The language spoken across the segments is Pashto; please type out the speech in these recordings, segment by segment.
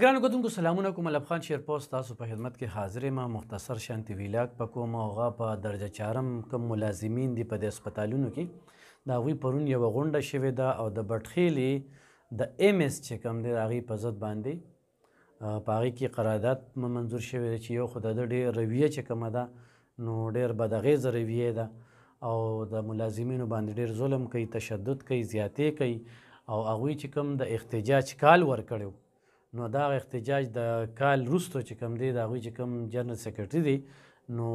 ګران کوم سلامونه کوم لب خان شیر پوسټ تاسو په خدمت کې حاضر ما مختصر شانتي ویلاک په کوم اوغه په درجه 4م کوم ملازمین دی په د هسپتالونو کې دا غوي پرون یو غونډه شوې ده او د بټخېلی د ایم اس چې کوم دی هغه په ځد باندې پاره کې قرارداد منظور شوې ده چې یو خدای د ډېر رویه چې کومه ده نو ډېر بدغه زرویه ده او د ملازمینو باندې ډېر ظلم کوي تشدد کوي زیاتې کوي او هغه چې کوم د احتجاج کال ور کړو نو دا احتجاج د کال روستو چې کم دی دا غوي چې کم جنرال سیکرټری دی نو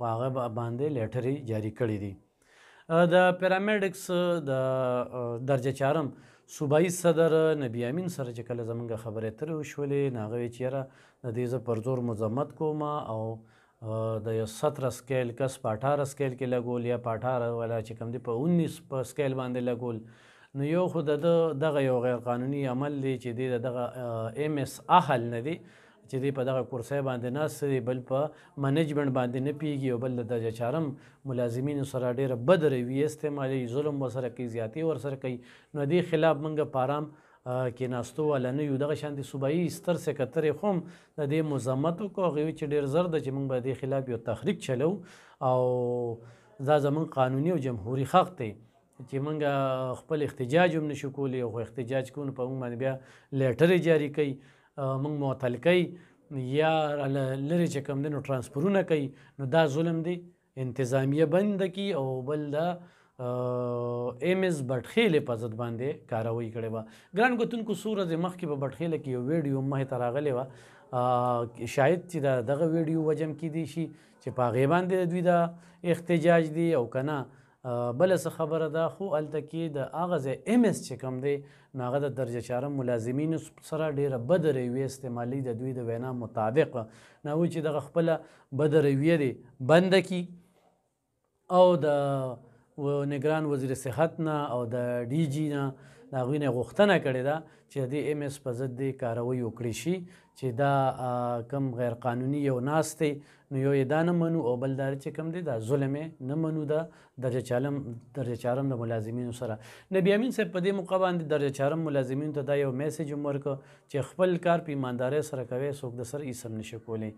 په هغه باندې لیټرې جاری کړې دي د پیرامیډکس د درجه چارم صوبایي صدر نبی امین سره چې کله زمونږ خبرې اترې وشولې نو هغه ویې چې یاره د دې زه پر زور مذمت کوم او د یو سطره سکیل کس په اټاره سکیل کې لګول یا په اټاره والا چې کوم دی په انیس په سکیل باندې لګول نو یو خو د دغه یو غیر قانوني عمل دی چې د دغه ایم اس اهل نه دی چې دی په دغه کورسۍ باندې ناست دی بل په منیجمنټ باندې نه پیږي او بل د درجه چارم ملازمینو سره ډېره بد رویه استعمالوي ظلم ورسره کوي زیاتې ورسره کوي نو دې خلاف موږ په ارام کې ناستو والا نه یو دغه شان د صوبایي ستر سکترې خو هم د دې مزمت وکړو هغوی چې ډېر زر ده چې موږ به دې خلاف یو تحریک چلو او دا زمونږ قانوني او جمهوري حق دی چې موږ خپل احتجاج هم نشو کولی خو احتجاج کوو په موږ باندې بیا لیټرې جاری کوي موږ معطل کوي یا لرې چې کوم دی نو ترانسپورونه کوي نو دا ظلم دی انتظامیه بند کی او بل دا ایم اس بټخیلې په ضد باندې کاروي کړې وه ګران ګوتونکو څو ورځې مخکې به بټخیله کې یو ویډیو مخې ته راغلی وه شاید چې دا دغه ویډیو وجم کې دی شي چې په هغې باندې دوی دا احتجاج دی او که نه بل څه خبره ده خو الته کې د اغه ځای ایم اس چې کم دی نو هغه د درجه چاره ملازمین سره ډیره بدرې وی استعمالي د دوی د وینا مطابق نه و چې د خپل بدرې وی دی بند کی او د نگران وزیر صحت نه او د ډی جی نه دا غوینه غوښتنه کړې ده چې د ایم اس په ضد کاروي وکړي شي چې دا کم غیر قانوني یو ناس دی نو یو یې دا نه منو او بل دار چې کم دی دا ظلم یې نه منو دا درجه چالم درجه چارم د ملازمینو سره نبی امین صاحب په دې موقع باندې درجه چارم ملازمینو ته دا یو میسج هم ورکړ چې خپل کار په ایماندارۍ سره کوي څوک د سر ایسم نشي کولی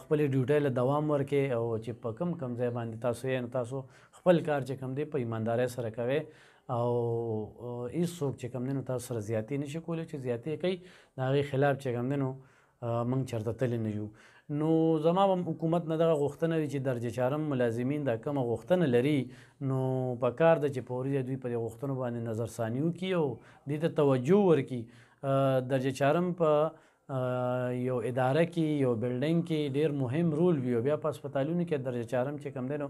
خپل ډیوټۍ له دوام ورکې او چې په کم کم ځای باندې تاسو یې تاسو خپل کار چې کم دی په ایماندارۍ سره کوي او هیڅ څوک چې کم دی نو تاسو سره زیاتې نشي کولی چې زیاتې کوي د هغې خلاف چې کم دی نو موږ چرته تللی نه یو نو زما حکومت نه دغه غوښتنه وي چې درجه چارم ملازمین دا کومه غوښتنه لري نو په کار ده چې پورې دوی په غوښتنو باندې نظر ثانی وکړي او دې ته توجه ورکړي درجه چارم په یو اداره کې یو بلډینګ کې ډیر مهم رول وي بیا په هسپتالونو کې درجه چارم چې کم دی نو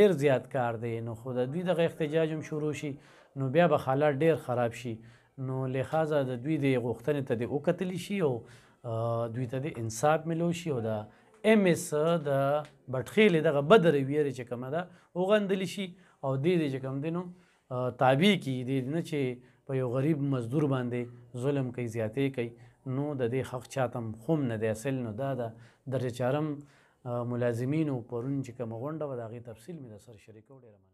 ډیر زیات کار دی نو خو د دوی دغه احتجاج هم شروع شي نو بیا به حالات ډیر خراب شي نو لحاظه د دوی د غوښتنې ته د وکتلی شي او دوی ته د انصاف ملو شي او د ام اس د بټخیل دغه بدر ویری چې کومه ده وغندل شي او د دې چې کوم دینو تابع کی د نه چې په یو غریب مزدور باندې ظلم کوي زیاتې کوي نو د دې حق چاتم خوم نه دی اصل نو دا د درجه چارم ملازمینو پرون چې کوم غونډه و دغه تفصیل مې سره شریکو ډیره